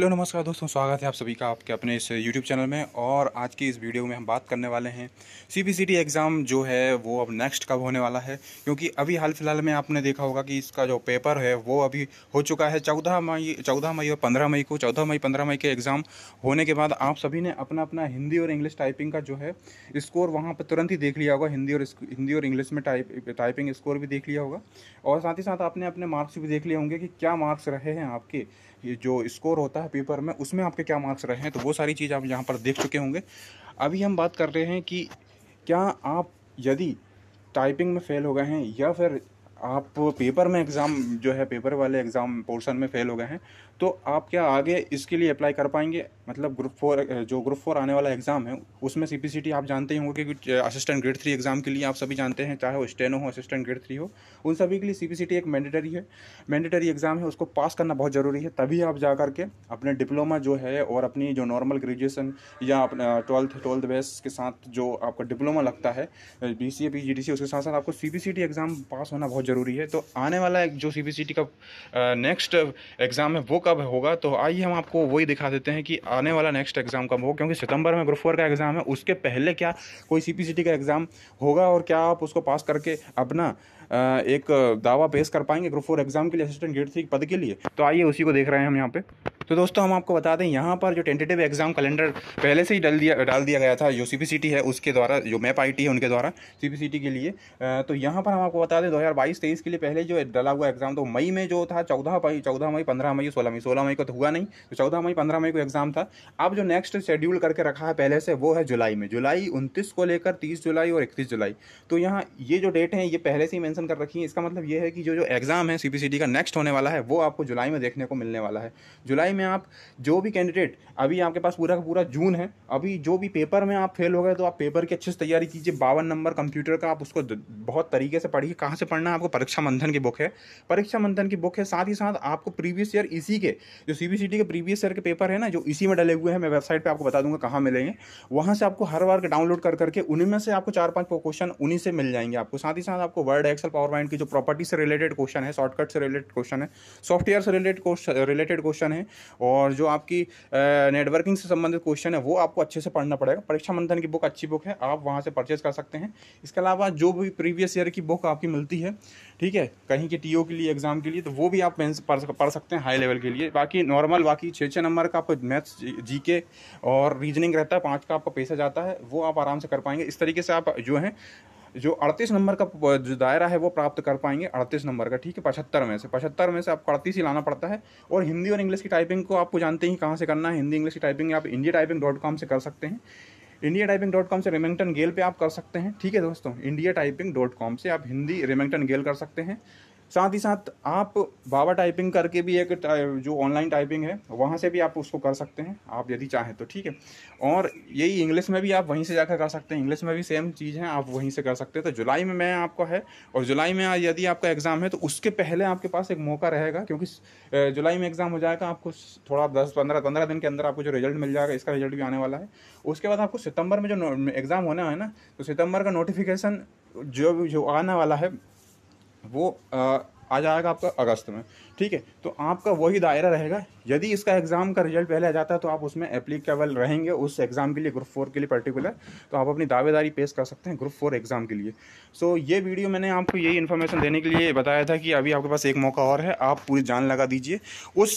hello नमस्कार दोस्तों स्वागत है आप सभी का आपके अपने इस यूट्यूब चैनल में और आज की इस वीडियो में हम बात करने वाले हैं सी एग्ज़ाम जो है वो अब नेक्स्ट कब होने वाला है क्योंकि अभी हाल फिलहाल में आपने देखा होगा कि इसका जो पेपर है वो अभी हो चुका है चौदह मई चौदह मई और पंद्रह मई को चौदह मई पंद्रह मई के एग्ज़ाम होने के बाद आप सभी ने अपना अपना हिंदी और इंग्लिश टाइपिंग का जो है स्कोर वहाँ पर तुरंत ही देख लिया होगा हिंदी और हिंदी और इंग्लिश में टाइप टाइपिंग स्कोर भी देख लिया होगा और साथ ही साथ आपने अपने मार्क्स भी देख लिए होंगे कि क्या मार्क्स रहे हैं आपके जो स्कोर होता है पेपर में उसमें आपके क्या मार्क्स रहे हैं तो वो सारी चीज़ आप यहाँ पर देख चुके होंगे अभी हम बात कर रहे हैं कि क्या आप यदि टाइपिंग में फ़ेल हो गए हैं या फिर आप पेपर में एग्ज़ाम जो है पेपर वाले एग्ज़ाम पोर्शन में फ़ेल हो गए हैं तो आप क्या आगे इसके लिए अप्लाई कर पाएंगे मतलब ग्रुप फोर जो ग्रुप फोर आने वाला एग्ज़ाम है उसमें सी आप जानते ही होंगे कि असिस्टेंट ग्रेड थ्री एग्ज़ाम के लिए आप सभी जानते हैं चाहे वो स्टेनो हो असिस्टेंट ग्रेड थ्री हो उन सभी के लिए सी एक मैंडेटरी है मैंडेटरी एग्ज़ाम है उसको पास करना बहुत ज़रूरी है तभी आप जा करके अपने डिप्लोमा जो है और अपनी जो नॉर्मल ग्रेजुएसन या अपना ट्वेल्थ ट्वेल्थ बेस के साथ जो आपका डिप्लोमा लगता है B C A P G D C उसके साथ साथ आपको C B C T exam pass होना बहुत ज़रूरी है तो आने वाला जो सी बी सी टी का नेक्स्ट एग्ज़ाम है वो कब होगा तो आइए हम आपको वही दिखा देते हैं कि आने वाला नेक्स्ट एग्ज़ाम कब होगा क्योंकि सितंबर में ग्रुप फोर का एग्ज़ाम है उसके पहले क्या कोई सी का एग्ज़ाम होगा और क्या आप उसको पास करके अपना एक दावा पेश कर पाएंगे ग्रुप फोर एग्ज़ाम के लिए असिस्टेंट गेट थ्री पद के लिए तो आइए उसी को देख रहे हैं हम यहाँ पर तो दोस्तों हम आपको बता दें यहाँ पर जो टेंटेटिव एग्ज़ाम कैलेंडर पहले से ही डाल दिया डाल दिया गया था जो सी है उसके द्वारा जो मैप आई है उनके द्वारा सी के लिए तो यहाँ पर हम आपको बता दें दो हज़ार के लिए पहले जो डाला हुआ एग्ज़ाम तो मई में जो था चौदह मई चौदह मई पंद्रह मई सोलह मई सोलह मई को तो हुआ नहीं तो चौदह मई पंद्रह मई को एग्ज़ाम था अब जो नेक्स्ट शेड्यूल करके रखा है पहले से वो है जुलाई में जुलाई उनतीस को लेकर तीस जुलाई और इकतीस जुलाई तो यहाँ ये जो डेट है ये पहले से ही मैंसन कर रखी है इसका मतलब ये है कि जो जो एग्ज़ाम है सी का नेक्स्ट होने वाला है वो आपको जुलाई में देखने को मिलने वाला है जुलाई में आप जो भी कैंडिडेट अभी आपके पास पूरा का पूरा जून है अभी जो भी पेपर में आप फेल हो गए तो आप पेपर की अच्छे से तैयारी कीजिए बावन नंबर कंप्यूटर का आप उसको बहुत तरीके से पढ़िए कहाँ से पढ़ना है आपको परीक्षा मंथन की बुक है परीक्षा मंथन की बुक है साथ ही साथ आपको प्रीवियस ईयर इसी के जो सी के प्रीवियस ईयर के पेपर है ना जो इसी में डले हुए हैं मैं वेबसाइट पर आपको बता दूंगा कहाँ मिलेंगे वहाँ से आपको हर बार डाउनलोड कर करके उनमें से आपको चार पाँच क्वेश्चन उन्हीं से मिल जाएंगे आपको साथ ही साथ आपको वर्ड एक्सल पावर पॉइंट की जो प्रॉपर्टी से रिलेटेड क्वेश्चन है शॉर्टकट से रिलेटेड क्वेश्चन है सॉफ्टवेयर से रिलेटेड रिलेटेड क्वेश्चन है और जो आपकी नेटवर्किंग से संबंधित क्वेश्चन है वो आपको अच्छे से पढ़ना पड़ेगा परीक्षा मंथन की बुक अच्छी बुक है आप वहाँ से परचेज कर सकते हैं इसके अलावा जो भी प्रीवियस ईयर की बुक आपकी मिलती है ठीक है कहीं के टी के लिए एग्ज़ाम के लिए तो वो भी आप पढ़ सकते हैं हाई लेवल के लिए बाकी नॉर्मल बाकी छः छः नंबर का आपको मैथ्स जी और रीजनिंग रहता है पाँच का आपका पैसा जाता है वो आप आराम से कर पाएंगे इस तरीके से आप जो है जो अड़तीस नंबर का जो दायरा है वो प्राप्त कर पाएंगे अड़तीस नंबर का ठीक है पचहत्तर में से पचहत्तर में से आपको अड़तीस ही लाना पड़ता है और हिंदी और इंग्लिश की टाइपिंग को आपको जानते ही कहाँ से करना है हिंदी इंग्लिश की टाइपिंग आप इंडिया टाइपिंग डॉट कॉम से कर सकते हैं इंडिया टाइपिंग डॉट कॉम से रेमिंगटन गेल पर आप कर सकते हैं ठीक है दोस्तों इंडिया टाइपिंग डॉट कॉम से आप हिंदी रेमिंगटन गेल कर सकते हैं साथ ही साथ आप बाबा टाइपिंग करके भी एक जो ऑनलाइन टाइपिंग है वहाँ से भी आप उसको कर सकते हैं आप यदि चाहें तो ठीक है और यही इंग्लिश में भी आप वहीं से जाकर कर सकते हैं इंग्लिश में भी सेम चीज़ है आप वहीं से कर सकते हैं तो जुलाई में मैं आपका है और जुलाई में यदि आपका एग्ज़ाम है तो उसके पहले आपके पास एक मौका रहेगा क्योंकि जुलाई में एग्ज़ाम हो जाएगा आपको थोड़ा दस पंद्रह पंद्रह दिन के अंदर आपको जो रिजल्ट मिल जाएगा इसका रिजल्ट भी आने वाला है उसके बाद आपको सितंबर में जो एग्ज़ाम होना है ना तो सितंबर का नोटिफिकेशन जो जो आने वाला है во а, आ जाएगा आपका अगस्त में ठीक है तो आपका वही दायरा रहेगा यदि इसका एग्ज़ाम का रिजल्ट पहले आ जाता है तो आप उसमें एप्लीकेबल रहेंगे उस एग्ज़ाम के लिए ग्रुप फोर के लिए पर्टिकुलर तो आप अपनी दावेदारी पेश कर सकते हैं ग्रुप फोर एग्ज़ाम के लिए सो so, ये वीडियो मैंने आपको यही इन्फॉर्मेशन देने के लिए बताया था कि अभी आपके पास एक मौका और है आप पूरी जान लगा दीजिए उस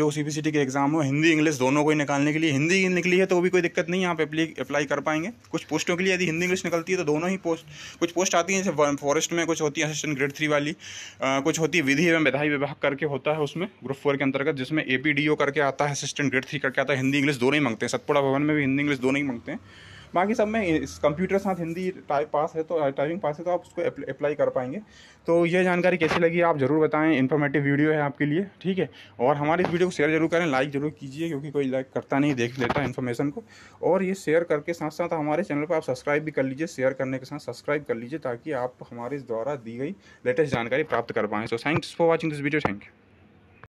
जो सी के एग्ज़ाम हो हिंदी इंग्लिश दोनों को ही निकालने के लिए हिंदी निकली है तो वो भी कोई दिक्कत नहीं है आप अप्लाई कर पाएंगे कुछ पोस्टों के लिए यदि हिंदी इंग्लिश निकलती है तो दोनों ही पोस्ट कुछ पोस्ट आती हैं जैसे फॉरेस्ट में कुछ होती है असिस्टेंट ग्रेड थ्री वाली कुछ होती है विधि एवं विधायी विभाग करके होता है उसमें ग्रुप फोर के अंतर्गत जिसमें ए करके आता है असिस्टेंट ग्रेड थ्री करके आता है हिंदी इंग्लिश दोनों ही मांगते हैं सतपुड़ा भवन में भी हिंदी इंग्लिश दोनों ही मांगते हैं बाकी सब में इस कंप्यूटर साथ हिंदी टाइप पास है तो टाइपिंग uh, पास है तो आप उसको अप्लाई कर पाएंगे तो यह जानकारी कैसी लगी आप ज़रूर बताएं इन्फॉर्मेटिव वीडियो है आपके लिए ठीक है और हमारे इस वीडियो को शेयर जरूर करें लाइक जरूर कीजिए क्योंकि कोई लाइक करता नहीं देख लेता इन्फॉर्मेशन को और ये शेयर करके साथ साथ हमारे चैनल पर आप सब्सक्राइब भी कर लीजिए शेयर करने के साथ सब्सक्राइब कर लीजिए ताकि आप हमारे द्वारा दी गई लेटेस्ट जानकारी प्राप्त कर पाएँ so thanks for watching this video thank you